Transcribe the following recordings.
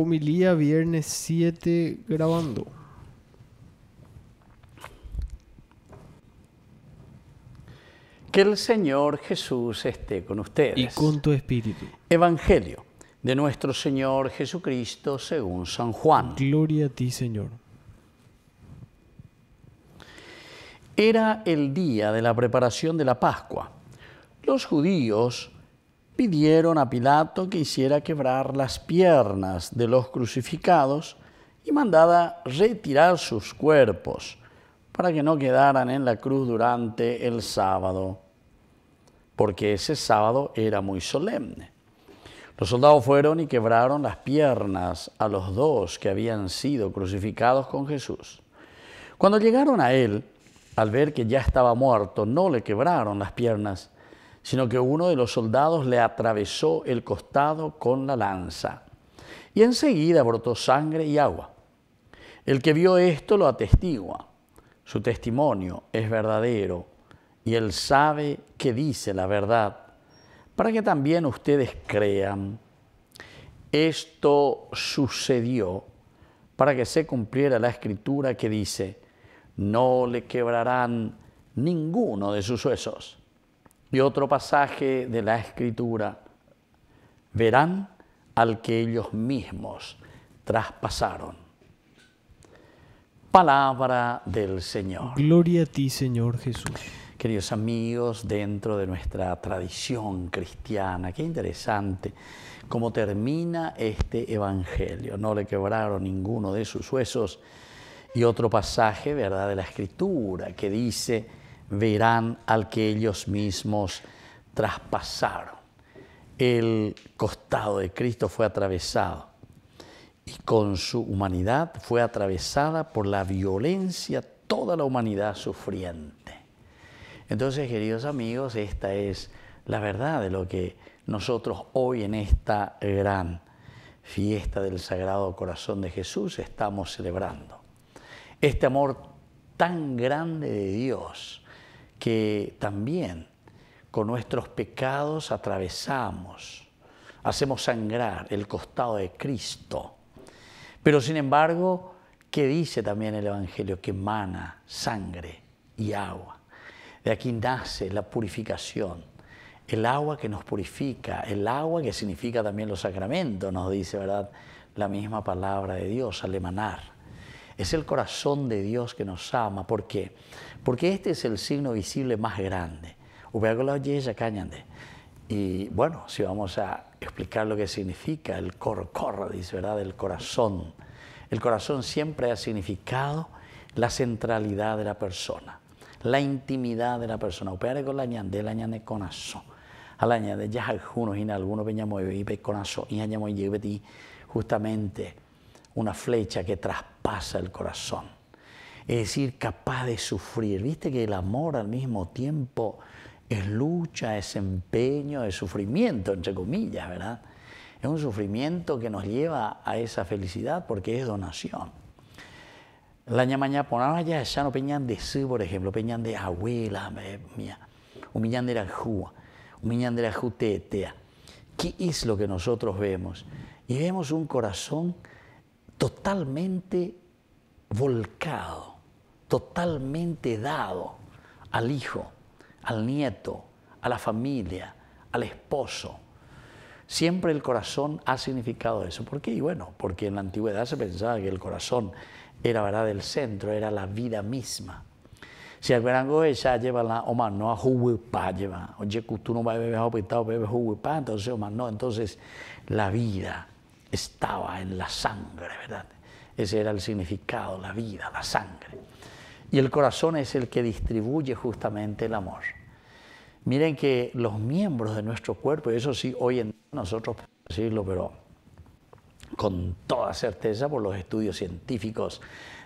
Homilía viernes 7 grabando. Que el Señor Jesús esté con ustedes. Y con tu espíritu. Evangelio de nuestro Señor Jesucristo según San Juan. Gloria a ti, Señor. Era el día de la preparación de la Pascua. Los judíos pidieron a Pilato que hiciera quebrar las piernas de los crucificados y mandada retirar sus cuerpos para que no quedaran en la cruz durante el sábado, porque ese sábado era muy solemne. Los soldados fueron y quebraron las piernas a los dos que habían sido crucificados con Jesús. Cuando llegaron a él, al ver que ya estaba muerto, no le quebraron las piernas, sino que uno de los soldados le atravesó el costado con la lanza. Y enseguida brotó sangre y agua. El que vio esto lo atestigua. Su testimonio es verdadero y él sabe que dice la verdad, para que también ustedes crean. Esto sucedió para que se cumpliera la escritura que dice, no le quebrarán ninguno de sus huesos. Y otro pasaje de la escritura, verán al que ellos mismos traspasaron. Palabra del Señor. Gloria a ti, Señor Jesús. Queridos amigos, dentro de nuestra tradición cristiana, qué interesante cómo termina este Evangelio. No le quebraron ninguno de sus huesos. Y otro pasaje, ¿verdad?, de la Escritura que dice, verán al que ellos mismos traspasaron. El costado de Cristo fue atravesado y con su humanidad fue atravesada por la violencia toda la humanidad sufriente. Entonces, queridos amigos, esta es la verdad de lo que nosotros hoy en esta gran fiesta del Sagrado Corazón de Jesús estamos celebrando. Este amor tan grande de Dios que también con nuestros pecados atravesamos, hacemos sangrar el costado de Cristo. Pero sin embargo, ¿qué dice también el Evangelio? Que emana sangre y agua. De aquí nace la purificación. El agua que nos purifica, el agua que significa también los sacramentos, nos dice, ¿verdad? La misma palabra de Dios al emanar. Es el corazón de Dios que nos ama. ¿Por qué? Porque este es el signo visible más grande. Y bueno, si vamos a explicar lo que significa el corcordis, ¿verdad? El corazón. El corazón siempre ha significado la centralidad de la persona, la intimidad de la persona. con la ñande, la ñande corazón. de algunos y algunos y corazón, y justamente una flecha que traspasa el corazón. Es decir, capaz de sufrir. Viste que el amor al mismo tiempo es lucha, es empeño, es sufrimiento, entre comillas, ¿verdad? Es un sufrimiento que nos lleva a esa felicidad porque es donación. La ñamaña ponaya ya no peñan de sí, por ejemplo, peñan de abuela, mía, humillan de la júa, humillan de la jutetea. ¿Qué es lo que nosotros vemos? Y vemos un corazón totalmente volcado, totalmente dado al hijo, al nieto, a la familia, al esposo. Siempre el corazón ha significado eso. ¿Por qué? Y bueno, porque en la antigüedad se pensaba que el corazón era verdad del centro, era la vida misma. Si verango ella lleva la más no a Huwipa, lleva, oye, tú no vas a beber bebe entonces no, entonces la vida, estaba en la sangre, ¿verdad? Ese era el significado, la vida, la sangre. Y el corazón es el que distribuye justamente el amor. Miren que los miembros de nuestro cuerpo, eso sí, hoy en nosotros podemos decirlo, pero con toda certeza por los estudios científicos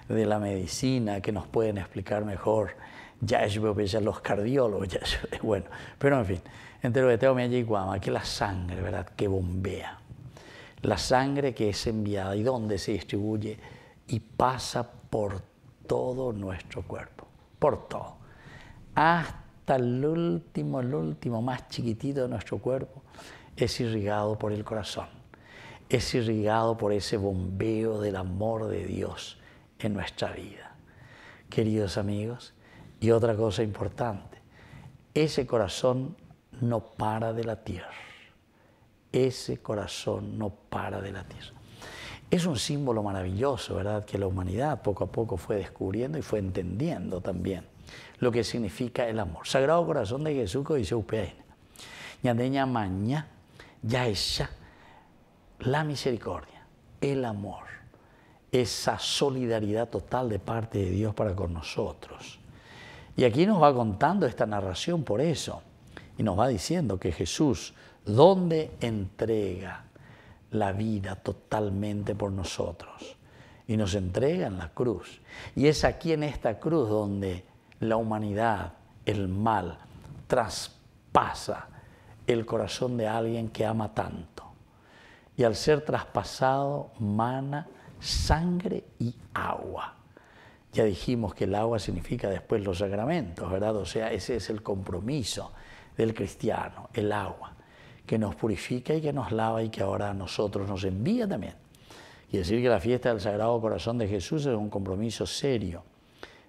de la medicina que nos pueden explicar mejor, ya es ya los cardiólogos, bueno, pero en fin, entre lo que tengo me que la sangre, ¿verdad?, que bombea la sangre que es enviada y dónde se distribuye y pasa por todo nuestro cuerpo, por todo, hasta el último, el último más chiquitito de nuestro cuerpo es irrigado por el corazón, es irrigado por ese bombeo del amor de Dios en nuestra vida. Queridos amigos, y otra cosa importante, ese corazón no para de la tierra ese corazón no para de latir. Es un símbolo maravilloso, ¿verdad?, que la humanidad poco a poco fue descubriendo y fue entendiendo también lo que significa el amor. Sagrado Corazón de Jesús, que dice UPN. ñandeña maña, ya ella, la misericordia, el amor, esa solidaridad total de parte de Dios para con nosotros. Y aquí nos va contando esta narración por eso y nos va diciendo que Jesús, ¿dónde entrega la vida totalmente por nosotros? Y nos entrega en la cruz. Y es aquí en esta cruz donde la humanidad, el mal, traspasa el corazón de alguien que ama tanto. Y al ser traspasado, mana sangre y agua. Ya dijimos que el agua significa después los sacramentos, ¿verdad? O sea, ese es el compromiso del cristiano, el agua, que nos purifica y que nos lava y que ahora a nosotros nos envía también. Y decir que la fiesta del Sagrado Corazón de Jesús es un compromiso serio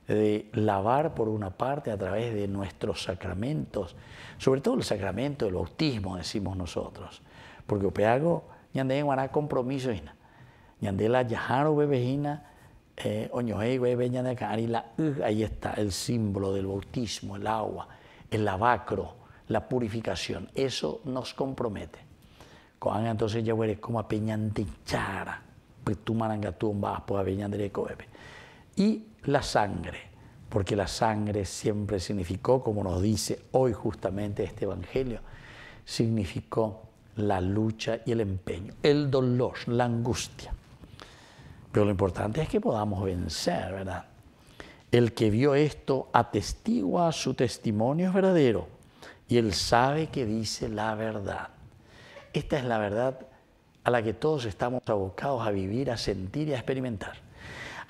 de lavar por una parte a través de nuestros sacramentos, sobre todo el sacramento del bautismo, decimos nosotros, porque opeago ñande compromiso la yajaro bebejina, eh, oñohei bebe ahí está el símbolo del bautismo, el agua, el lavacro la purificación. Eso nos compromete. Cuando entonces ya como a pues pues Y la sangre, porque la sangre siempre significó, como nos dice hoy justamente este Evangelio, significó la lucha y el empeño, el dolor, la angustia. Pero lo importante es que podamos vencer, ¿verdad? El que vio esto atestigua su testimonio es verdadero y él sabe que dice la verdad. Esta es la verdad a la que todos estamos abocados a vivir, a sentir y a experimentar.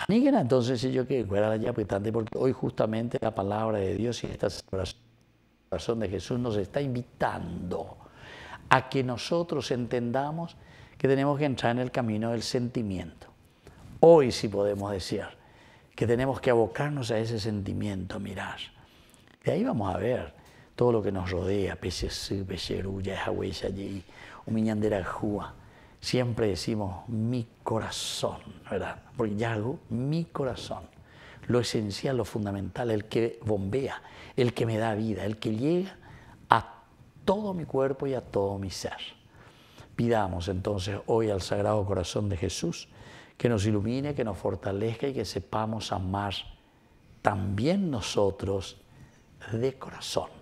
Anígena entonces yo que fuera la apretante porque hoy justamente la palabra de Dios y esta corazón de Jesús nos está invitando a que nosotros entendamos que tenemos que entrar en el camino del sentimiento. Hoy sí podemos decir que tenemos que abocarnos a ese sentimiento, mirar. Y ahí vamos a ver todo lo que nos rodea, PCC, Pecheruya, allí, jua. Siempre decimos mi corazón, ¿verdad? Porque hago mi corazón. Lo esencial, lo fundamental, el que bombea, el que me da vida, el que llega a todo mi cuerpo y a todo mi ser. Pidamos entonces hoy al Sagrado Corazón de Jesús que nos ilumine, que nos fortalezca y que sepamos amar también nosotros de corazón.